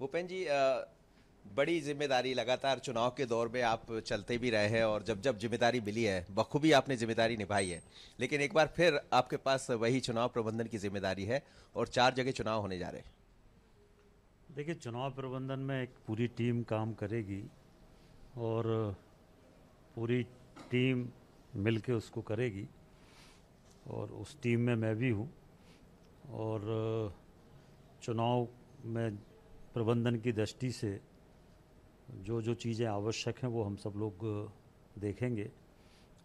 भूपेन जी बड़ी जिम्मेदारी लगातार चुनाव के दौर में आप चलते भी रहे हैं और जब जब जिम्मेदारी मिली है बखूबी आपने जिम्मेदारी निभाई है लेकिन एक बार फिर आपके पास वही चुनाव प्रबंधन की जिम्मेदारी है और चार जगह चुनाव होने जा रहे हैं देखिए चुनाव प्रबंधन में एक पूरी टीम काम करेगी और पूरी टीम मिल उसको करेगी और उस टीम में मैं भी हूँ और चुनाव में प्रबंधन की दृष्टि से जो जो चीज़ें आवश्यक हैं वो हम सब लोग देखेंगे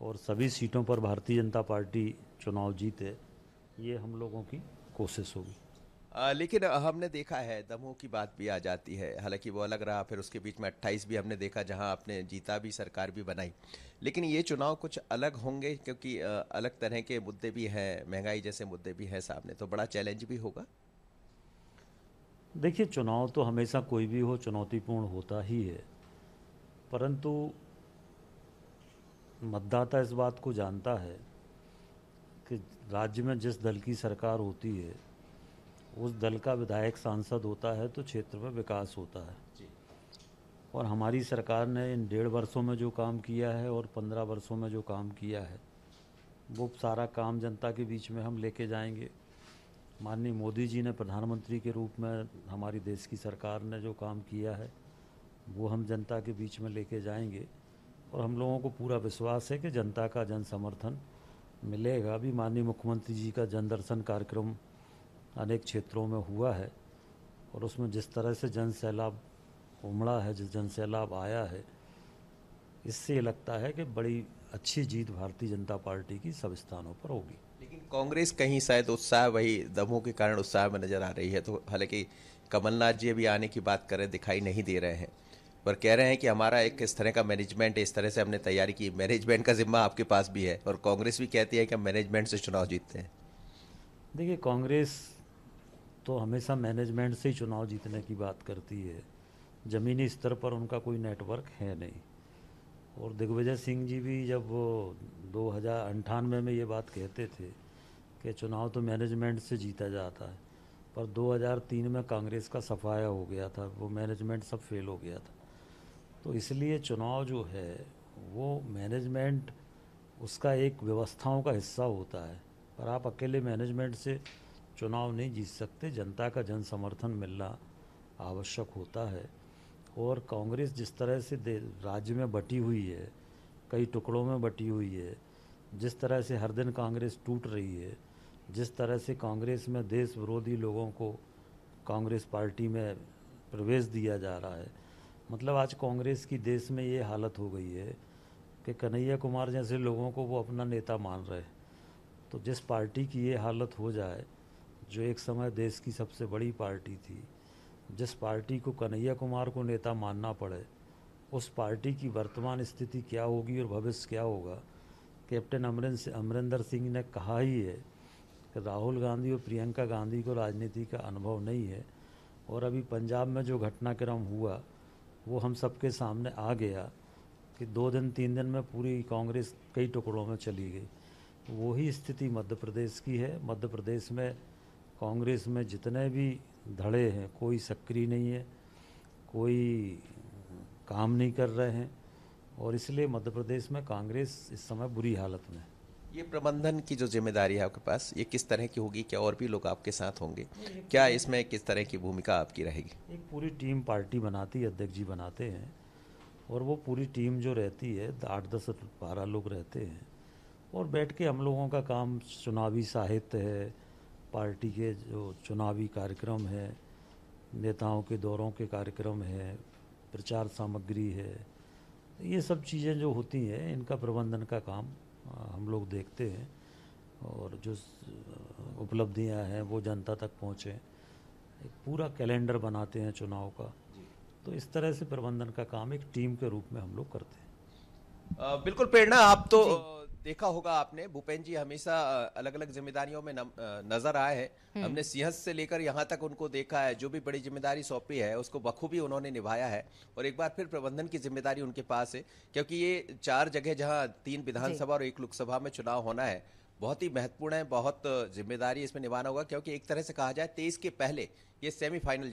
और सभी सीटों पर भारतीय जनता पार्टी चुनाव जीते ये हम लोगों की कोशिश होगी लेकिन हमने देखा है दमोह की बात भी आ जाती है हालांकि वो अलग रहा फिर उसके बीच में 28 भी हमने देखा जहां आपने जीता भी सरकार भी बनाई लेकिन ये चुनाव कुछ अलग होंगे क्योंकि अलग तरह के मुद्दे भी हैं महंगाई जैसे मुद्दे भी हैं सामने तो बड़ा चैलेंज भी होगा देखिए चुनाव तो हमेशा कोई भी हो चुनौतीपूर्ण होता ही है परंतु मतदाता इस बात को जानता है कि राज्य में जिस दल की सरकार होती है उस दल का विधायक सांसद होता है तो क्षेत्र में विकास होता है और हमारी सरकार ने इन डेढ़ वर्षों में जो काम किया है और पंद्रह वर्षों में जो काम किया है वो सारा काम जनता के बीच में हम लेके जाएंगे माननीय मोदी जी ने प्रधानमंत्री के रूप में हमारी देश की सरकार ने जो काम किया है वो हम जनता के बीच में लेके जाएंगे और हम लोगों को पूरा विश्वास है कि जनता का जन समर्थन मिलेगा अभी माननीय मुख्यमंत्री जी का जनदर्शन कार्यक्रम अनेक क्षेत्रों में हुआ है और उसमें जिस तरह से जन सैलाब उमड़ा है जिस जन सैलाब आया है इससे लगता है कि बड़ी अच्छी जीत भारतीय जनता पार्टी की सब स्थानों पर होगी लेकिन कांग्रेस कहीं शायद उत्साह वही दमों के कारण उत्साह में नजर आ रही है तो हालांकि कमलनाथ जी अभी आने की बात करें दिखाई नहीं दे रहे हैं पर कह रहे हैं कि हमारा एक इस तरह का मैनेजमेंट इस तरह से हमने तैयारी की मैनेजमेंट का जिम्मा आपके पास भी है और कांग्रेस भी कहती है कि हम मैनेजमेंट से चुनाव जीतते हैं देखिए कांग्रेस तो हमेशा मैनेजमेंट से ही चुनाव जीतने की बात करती है ज़मीनी स्तर पर उनका कोई नेटवर्क है नहीं और दिग्विजय सिंह जी भी जब वो दो हज़ार अंठानवे में ये बात कहते थे कि चुनाव तो मैनेजमेंट से जीता जाता है पर 2003 में कांग्रेस का सफाया हो गया था वो मैनेजमेंट सब फेल हो गया था तो इसलिए चुनाव जो है वो मैनेजमेंट उसका एक व्यवस्थाओं का हिस्सा होता है पर आप अकेले मैनेजमेंट से चुनाव नहीं जीत सकते जनता का जन समर्थन मिलना आवश्यक होता है और कांग्रेस जिस तरह से राज्य में बटी हुई है कई टुकड़ों में बटी हुई है जिस तरह से हर दिन कांग्रेस टूट रही है जिस तरह से कांग्रेस में देश विरोधी लोगों को कांग्रेस पार्टी में प्रवेश दिया जा रहा है मतलब आज कांग्रेस की देश में ये हालत हो गई है कि कन्हैया कुमार जैसे लोगों को वो अपना नेता मान रहे तो जिस पार्टी की ये हालत हो जाए जो एक समय देश की सबसे बड़ी पार्टी थी जिस पार्टी को कन्हैया कुमार को नेता मानना पड़े उस पार्टी की वर्तमान स्थिति क्या होगी और भविष्य क्या होगा कैप्टन अमरिंद अमरिंदर सिंह ने कहा ही है कि राहुल गांधी और प्रियंका गांधी को राजनीति का अनुभव नहीं है और अभी पंजाब में जो घटनाक्रम हुआ वो हम सबके सामने आ गया कि दो दिन तीन दिन में पूरी कांग्रेस कई टुकड़ों में चली गई वही स्थिति मध्य प्रदेश की है मध्य प्रदेश में कांग्रेस में जितने भी धड़े हैं कोई सक्रिय नहीं है कोई काम नहीं कर रहे हैं और इसलिए मध्य प्रदेश में कांग्रेस इस समय बुरी हालत में है ये प्रबंधन की जो जिम्मेदारी है आपके पास ये किस तरह की होगी क्या और भी लोग आपके साथ होंगे क्या इसमें किस तरह की भूमिका आपकी रहेगी एक पूरी टीम पार्टी बनाती है अध्यक्ष जी बनाते हैं और वो पूरी टीम जो रहती है आठ दस बारह लोग रहते हैं और बैठ के हम लोगों का काम चुनावी साहित्य है पार्टी के जो चुनावी कार्यक्रम है नेताओं के दौरों के कार्यक्रम है प्रचार सामग्री है ये सब चीज़ें जो होती हैं इनका प्रबंधन का काम हम लोग देखते हैं और जो उपलब्धियां हैं वो जनता तक पहुँचें पूरा कैलेंडर बनाते हैं चुनाव का तो इस तरह से प्रबंधन का काम एक टीम के रूप में हम लोग करते हैं आ, बिल्कुल प्रेरणा आप तो देखा होगा आपने भूपेन्द्र जी हमेशा अलग अलग जिम्मेदारियों में नजर आए हैं हम्म। हमने सिंहस से लेकर यहाँ तक उनको देखा है जो भी बड़ी जिम्मेदारी सौंपी है उसको बखूबी उन्होंने निभाया है और एक बार फिर प्रबंधन की जिम्मेदारी उनके पास है क्योंकि ये चार जगह जहाँ तीन विधानसभा और एक लोकसभा में चुनाव होना है बहुत ही महत्वपूर्ण है बहुत जिम्मेदारी इसमें निभाना होगा क्योंकि एक तरह से कहा जाए तेईस के पहले ये सेमीफाइनल